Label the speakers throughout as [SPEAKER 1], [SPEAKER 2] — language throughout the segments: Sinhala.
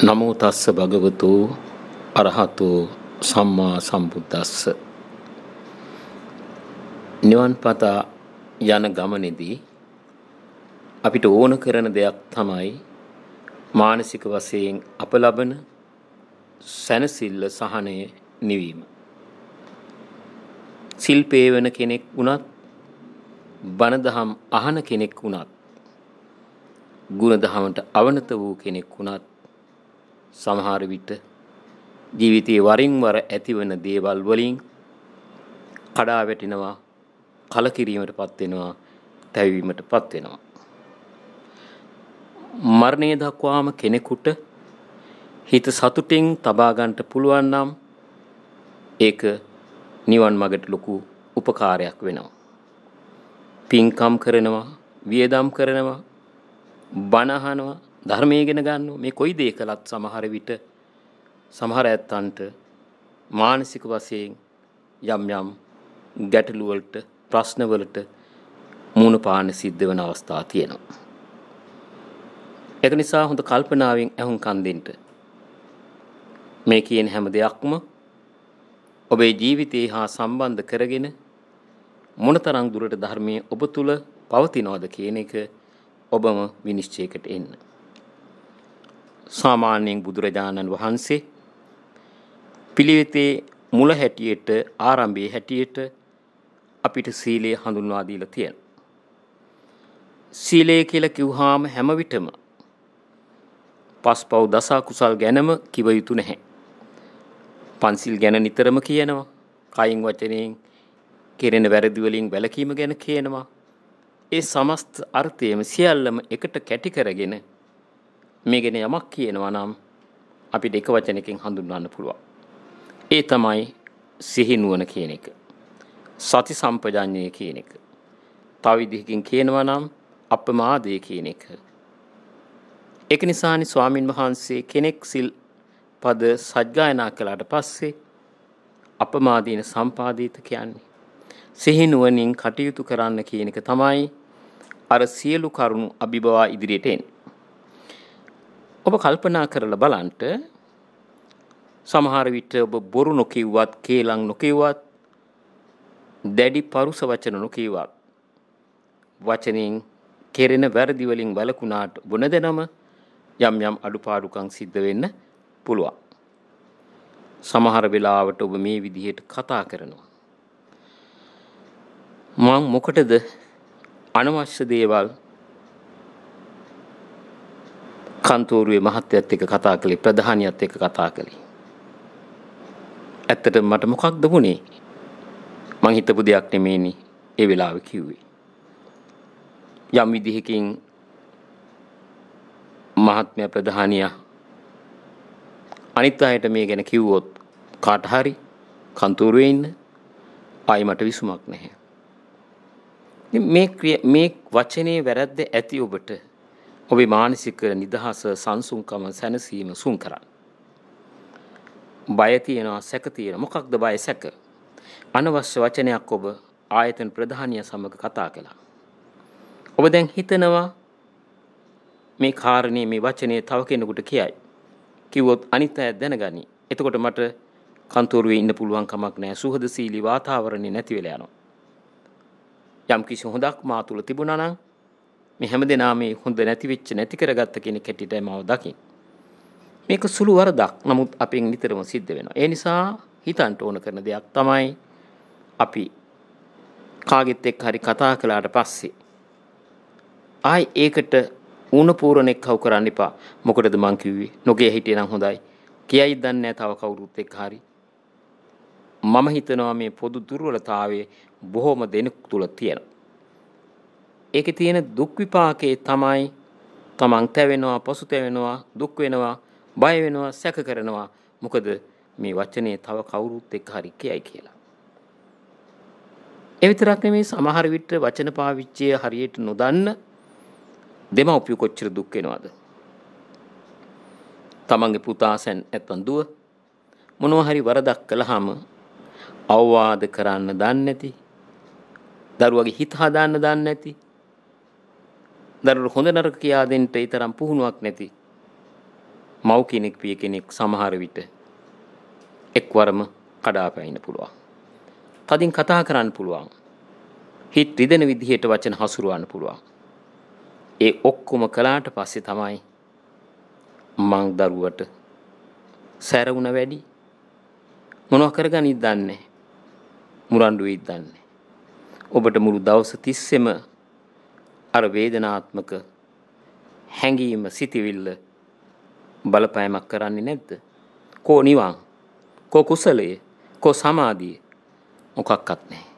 [SPEAKER 1] නමෝ තස්ස භගවතු අරහතු සම්මා සම්බුද්දස්ස නිවන් පතා යන ගමනේදී අපිට ඕන කරන දෙයක් තමයි මානසික වශයෙන් අප ලබන සැනසille සහනය නිවීම. සිල්පේ වෙන කෙනෙක් වුණත් බණදහම් අහන කෙනෙක් වුණත් ගුණදහමට අවනත වූ කෙනෙක් වුණත් සමහර විට ජීවිතේ වරින් වර ඇතිවන දේවල් වලින් කඩා වැටෙනවා කලකිරීමටපත් වෙනවා තැවීමටපත් වෙනවා මරණය දක්වාම කෙනෙකුට හිත සතුටින් තබා ගන්නට පුළුවන් නම් ඒක නිවන් මාර්ගට ලොකු උපකාරයක් වෙනවා පින්කම් කරනවා වියදම් කරනවා බණහනවා ධර්මය ඉගෙන ගන්නවා. මේ කොයි දේ කළත් සමහර විට සමහර ඇත්තන්ට මානසික වශයෙන් යම් යම් ගැටලු වලට ප්‍රශ්න වලට මුණ පාන්න සිද්ධ වෙන අවස්ථා තියෙනවා. ඒක නිසා හොඳ කල්පනාවෙන් අහුම්කන් දෙන්න. මේ කියන හැම දෙයක්ම ඔබේ ජීවිතය හා සම්බන්ධ කරගෙන මොනතරම් දුරට ධර්මයේ ඔබ තුල පවතිනවද කියන එක ඔබම විනිශ්චයකට එන්න. සාමාන්‍යයෙන් බුදුරජාණන් වහන්සේ පිළිවෙතේ මුල හැටියට ආරම්භයේ හැටියට අපිට සීලය හඳුන්වා දීලා තියෙනවා. සීලය කියලා කිව්වහම හැම විටම පස්පව් දස කුසල් ගැනම කිව යුතු නැහැ. පන්සිල් ගැන නිතරම කියනවා. කයින් වචනයෙන් කෙරෙන වැරදි වලින් වැළකීම ගැන කියනවා. ඒ සමස්ත අර්ථයම සියල්ලම එකට කැටි කරගෙන මේ ගැන යමක් කියනවා නම් අපිට එක වචනකින් හඳුන්වන්න පුළුවන්. ඒ තමයි සිහිනුවන කියන එක. සති සම්පජඤ්ඤය කියන එක. තව විදිහකින් කියනවා නම් අප්‍රමාදය කියන එක. ඒක නිසානි ස්වාමින් වහන්සේ කෙනෙක් සිල් පද සජ්ජායනා කළාට පස්සේ අපමාදීන සම්පාදිත කියන්නේ. සිහිනුවනින් කටයුතු කරන්න කියන එක තමයි අර සියලු කරුණු අභිබවා ඉදිරියට එන්නේ. ඔබ කල්පනා කරලා බලන්ට සමහර විට ඔබ බොරු නොකිව්වත් කේලම් නොකිව්වත් දැඩි පරුස වචන නොකිව්වත් වචනෙන් කෙරෙන වැරදි වලින් වැළකුණාට බොනදෙනම යම් යම් අඩුපාඩුකම් සිද්ධ වෙන්න පුළුවන්. සමහර වෙලාවට ඔබ මේ විදිහට කතා කරනවා. මං මොකටද අනවශ්‍ය දේවල් කන්තෝරුවේ මහත්තයත් එක්ක කතා කළේ ප්‍රධානියත් එක්ක කතා කළේ. ඇත්තට මට මොකක්ද වුණේ? මං හිතපු දෙයක් නෙමෙයිනි ඒ වෙලාවේ කිව්වේ. යම් විදිහකින් මහත්මයා ප්‍රධානියා අනිත් අයට මේ ගැන කිව්වොත් කාට හරි කන්තෝරුවේ ඉන්න ආයි මට විසුමක් නැහැ. මේ මේ වචනේ වැරද්ද ඇති ඔබට ඔබේ මානසික නිදහස සංසුන්කම සැනසීම සුන් කරන්න. බය තියෙනවා සැක තියෙන මොකක්ද බය සැක. අනවශ්‍ය වචනයක් ඔබ ආයතන ප්‍රධානිය සමග කතා කළා. ඔබ දැන් හිතනවා මේ කාරණේ මේ වචනේ තව කෙනෙකුට කියයි. කිව්වොත් අනිත් අය දැනගනි. එතකොට මට කන්තෝරුවේ ඉන්න පුළුවන් කමක් නැහැ. සුහදශීලී වාතාවරණේ නැති වෙලා යනවා. යම් කිසි හොඳක් මා තුල තිබුණා නම් මේ හැම දෙනා මේ හොඳ නැතිවෙච්ච නැති කරගත්ත කෙනෙක් හැටියට මව දකින්. මේක සුළු වරදක් නමුත් අපෙන් නිතරම සිද්ධ වෙනවා. ඒ නිසා හිතන්ට ඕන කරන දෙයක් තමයි අපි කාගෙත් එක් හරි කතා කළාට පස්සේ ආයි ඒකට ඌණ පූරණෙක් කව් කරන්න එපා. මොකටද මං කිව්වේ? නොගේ හිටියේ නම් හොඳයි. කියයි දන්නේ නැහැ තව කවුරුත් එක්ක හරි. මම හිතනවා මේ පොදු දුර්වලතාවයේ බොහොම දෙනෙක් තුල තියෙනවා. ඒකේ තියෙන දුක් විපාකේ තමයි තමන් තැවෙනවා පසුතැවෙනවා දුක් වෙනවා බය වෙනවා සැක කරනවා මොකද මේ වචනේ තව කවුරුත් එක්ක හරි කියයි කියලා. ඒ විතරක් නෙමෙයි සමහර විට වචන පාවිච්චිය හරියට නොදන්න දෙමව්පිය කොච්චර දුක් වෙනවද? තමන්ගේ පුතා සැන් නැත්තම් දුව මොනවා හරි වරදක් කළාම අවවාද කරන්න දන්නේ නැති දරුවගේ හිත හදාන්න දන්නේ නැති දරුවෝ හොඳ නරක කියා දෙන්න ඒ තරම් පුහුණුවක් නැති මව් කෙනෙක් පිය කෙනෙක් සමහර විට එක්වරම කඩාපැයින්න පුළුවන්. තදින් කතා කරන්න පුළුවන්. හිත රිදෙන විදිහට වචන හසුරවන්න පුළුවන්. ඒ ඔක්කොම කළාට පස්සේ තමයි මං දරුවට සැරවුණ වැඩි මොනව කරගනිද්ද දන්නේ මුරණ්ඩුවේ ඉද්දන්නේ ඔබට මුළු දවස තිස්සෙම අර වේදනාත්මක හැඟීම සිතිවිල්ල බලපෑමක් කරන්නේ නැද්ද? කෝ නිවන්, කෝ කුසලයේ, කෝ සමාධියේ මොකක්වත් නැහැ.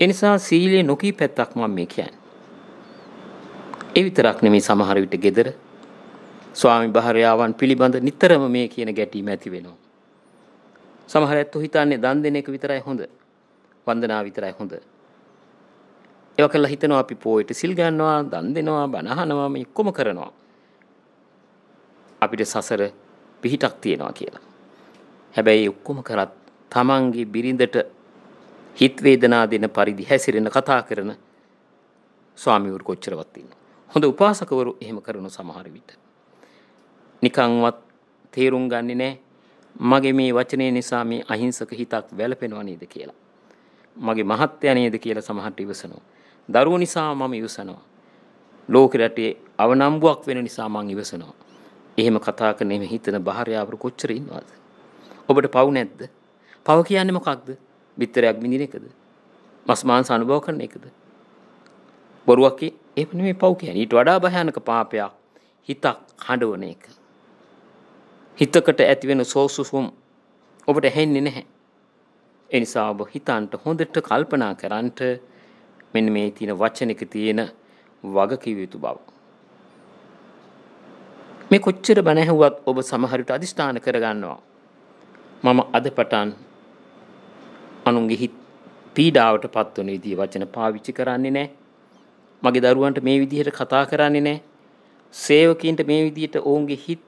[SPEAKER 1] ඒ නිසා සීලේ නොකී පැත්තක් මම මේ කියන්නේ. ඒ විතරක් නෙමෙයි සමහර විට gedara ස්වාමි භාර්යාවන් පිළිබඳ නිතරම මේ කියන ගැටීම ඇති වෙනවා. සමහර ඇත්තෝ හිතන්නේ දන් දෙන එක විතරයි හොඳ. වන්දනාව විතරයි හොඳ. ඒව කරලා හිතනවා අපි පොයට සිල් ගන්නවා, දන් දෙනවා, බණ අහනවා මේ ඔක්කොම කරනවා. අපිට සසර පිහිටක් තියනවා කියලා. හැබැයි ඔක්කොම කරත් තමන්ගේ බිරිඳට හිත් වේදනා දෙන පරිදි හැසිරෙන කතා කරන ස්වාමිවරු කොච්චරවත් ඉන්නවා. හොඳ උපාසකවරු එහෙම කරන සමහර විට. නිකන්වත් තේරුම් ගන්නේ නැහැ මගේ මේ වචනය නිසා මේ අහිංසක හිතක් වැළපෙනවා නේද කියලා. මගේ මහත්ය නේද කියලා සමහරට ඉවසනවා. දරුවෝ නිසා මම ඉවසනවා. ලෝක රටේ අවනම්බුවක් වෙන නිසා මං ඉවසනවා. එහෙම කතා කරන එහෙම හිතන භාර්යාවරු කොච්චර ඉන්නවද? ඔබට පව් නැද්ද? පව කියන්නේ මොකක්ද? බිත්තරයක් බින්දින එකද? මස් මාංශ අනුභව කරන එකද? බොරුවක් එහෙම නෙමෙයි පව් කියන්නේ. ඊට වඩා භයානක පාපයක් හිතක් හඬවන එක. හිතකට ඇතිවෙන සෝසුසුම් ඔබට ඇහෙන්නේ නැහැ. එනිසා ඔබ හිතන්ට හොඳට කල්පනා කරන්ට මෙන්න මේ තියෙන වචනක තියෙන වගකිව යුතු බව. මේ කොච්චර බණැහුවත් ඔබ සමහරට අධිෂ්ඨාන කරගන්නවා. මම අද පටන් අනුන්ගේ හිත් පීඩාවට පත්වන විදිහ වචන පාවිච්චි කරන්නේ නෑ. මගේ දරුවන්ට මේ විදිහට කතා කරන්නේ නෑ. සේවකීන්ට මේ විදිහට ඔවුන්ගේ හිත්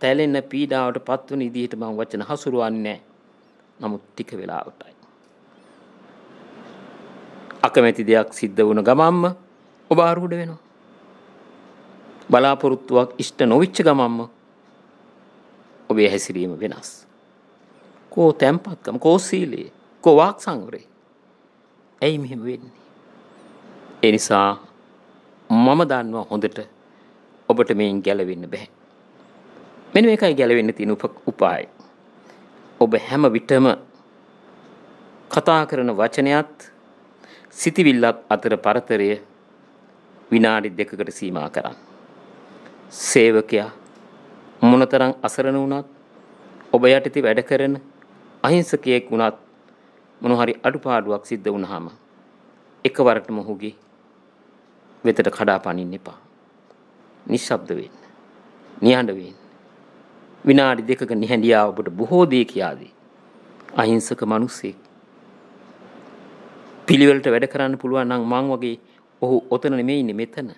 [SPEAKER 1] තැලෙන්න පීඩාවට පත්වන විදිහට මම වචන හසුරුවන්නේ නෑ. නමුත් ටික වෙලාවටයි. අකමැති දෙයක් සිද්ධ වුණ ගමම්ම ඔබ ආරූඩ වෙනවා. බලාපොරොත්තුවක් ඉෂ්ට නොවිච්ච ගමම්ම ඔබේ හැසිරීම වෙනස්. කෝ තැම්පත්කම කෝසීලයේ කොවාක් සංවරේ. ඇයි මෙහෙම වෙන්නේ. එනිසා මම දන්නවා හොඳට ඔබට මෙයින් ගැලවෙන්න බැහැ. මෙන මේකයි ගැලවෙන්න තියෙන උපාය. ඔබ හැම විටම කතා කරන වචනයත් සිතිවිල්ලත් අතර පරතරය විනාඩි දෙකකට සීමා කරන්න. සේවකයා මොනතරම් අසරණ වුණත් ඔබ යටතේ වැඩ කරන අහිංසකයෙක් වුණත් මොනහරි අඩුපාඩුවක් සිද්ධ වුණාම එකවරටම ඔහුගේ වෙතට කඩා පනින්න එපා. නිශ්ශබ්ද වෙන්න. නිහඬ වෙන්න. විනාඩි දෙකක නිහඬියා ඔබට බොහෝ දේ කියාවේ. අහිංසක මිනිසෙක් පිළිවෙලට වැඩ කරන්න පුළුවන් නම් මං වගේ ඔහු ඔතන නෙමෙයි ඉන්නේ මෙතන.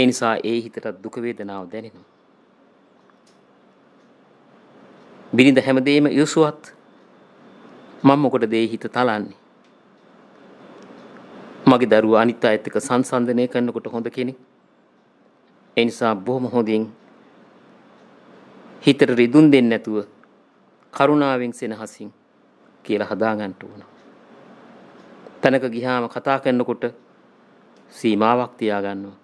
[SPEAKER 1] ඒ නිසා ඒ හිතට දුක වේදනාව දැනෙනවා. බිරිඳ හැමදේම යොසුවත් මම මොකටද ඒ හිත තලන්නේ? මගේ දරුවා අනිත් අයත් එක්ක සංසන්දනය කරනකොට හොඳ කෙනෙක්. ඒ නිසා බොහොම හොඳින් හිතට රිදුම් දෙන්නේ නැතුව කරුණාවෙන් සෙනහසින් කියලා හදාගන්න ඕන. තැනක ගිහාම කතා කරනකොට සීමාවක් තියාගන්නවා.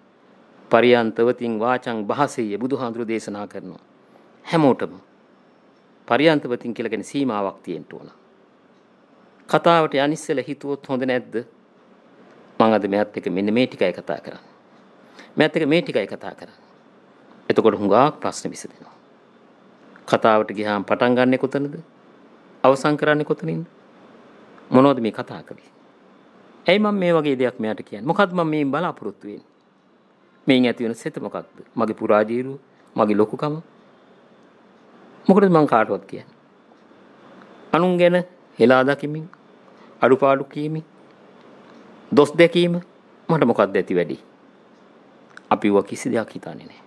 [SPEAKER 1] පරියන්තවතින් වාචං භාසෙය බුදුහාඳුරු දේශනා කරනවා. හැමෝටම පරියන්තවතින් කියලා කියන්නේ සීමාවක් තියෙන්න ඕන. කතාවට යනිස්සල හිතුවොත් හොඳ නැද්ද? මං අද මෙයාත් එක්ක මෙන්න මේ ටිකයි කතා කරන්නේ. මෙයාත් එක්ක මේ ටිකයි කතා කරන්නේ. එතකොට හුඟක් ප්‍රශ්න විසඳෙනවා. කතාවට ගියාම පටන් ගන්නෙ කොතනද? අවසන් කරන්නේ කොතනින්ද? මොනවද මේ කතා කරන්නේ? ඇයි මම මේ වගේ දෙයක් මෙයාට කියන්නේ? මොකද්ද මම මේන් බලාපොරොත්තු වෙන්නේ? මේන් ඇති වෙන සෙත මොකක්ද? මගේ පුරාජීරුව, මගේ ලොකුකම. මොකටද මං කාටවත් කියන්නේ? අනුන් ගැන හෙලා දකිමින්, අඩුපාඩු කීමින්, දොස් දැකීම මට මොකක්ද ඇති වැඩි? අපිව කිසි දෙයක් හිතන්නේ නැහැ.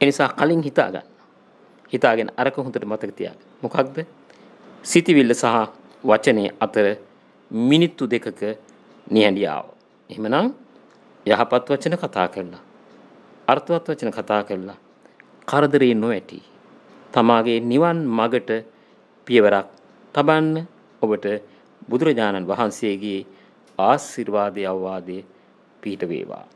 [SPEAKER 1] ඒ නිසා කලින් හිතා ගන්න. හිතාගෙන අරක හොඳට මතක තියාගන්න. මොකක්ද? සිතවිල්ල සහ වචනේ අතර මිනිත්තු දෙකක නිහඬියාව. එහෙමනම් යහපත් වචන කතා කළා. අර්ථවත් වචන කතා කළා. කරදරේ නොඇති. තමාගේ නිවන් මගට පියවරක් තබන්න ඔබට බුදුරජාණන් වහන්සේගේ ආශිර්වාදය අවවාදය පිහිට වේවා.